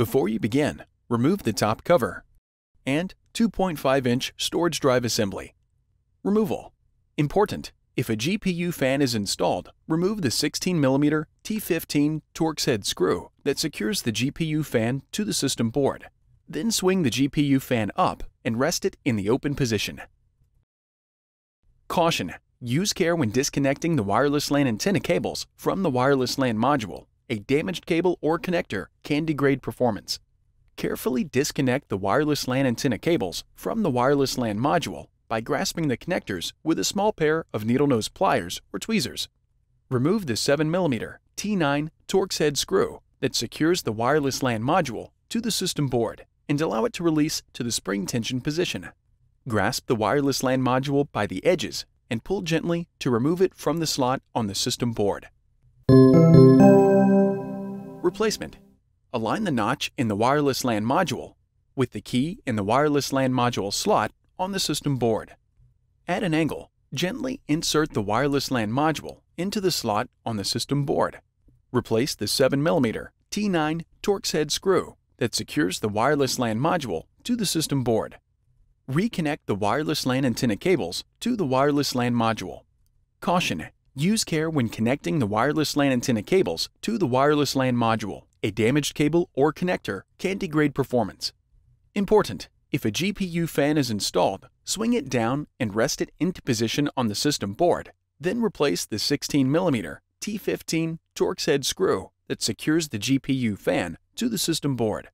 Before you begin, remove the top cover and 2.5-inch storage drive assembly. Removal. Important. If a GPU fan is installed, remove the 16mm T15 Torx head screw that secures the GPU fan to the system board. Then swing the GPU fan up and rest it in the open position. Caution! Use care when disconnecting the wireless LAN antenna cables from the wireless LAN module a damaged cable or connector can degrade performance. Carefully disconnect the wireless LAN antenna cables from the wireless LAN module by grasping the connectors with a small pair of needle nose pliers or tweezers. Remove the 7mm T9 Torx head screw that secures the wireless LAN module to the system board and allow it to release to the spring tension position. Grasp the wireless LAN module by the edges and pull gently to remove it from the slot on the system board. Replacement Align the notch in the wireless LAN module with the key in the wireless LAN module slot on the system board. At an angle, gently insert the wireless LAN module into the slot on the system board. Replace the 7mm T9 Torx head screw that secures the wireless LAN module to the system board. Reconnect the wireless LAN antenna cables to the wireless LAN module. Caution, Use care when connecting the wireless LAN antenna cables to the wireless LAN module. A damaged cable or connector can degrade performance. Important, if a GPU fan is installed, swing it down and rest it into position on the system board, then replace the 16mm T15 Torx head screw that secures the GPU fan to the system board.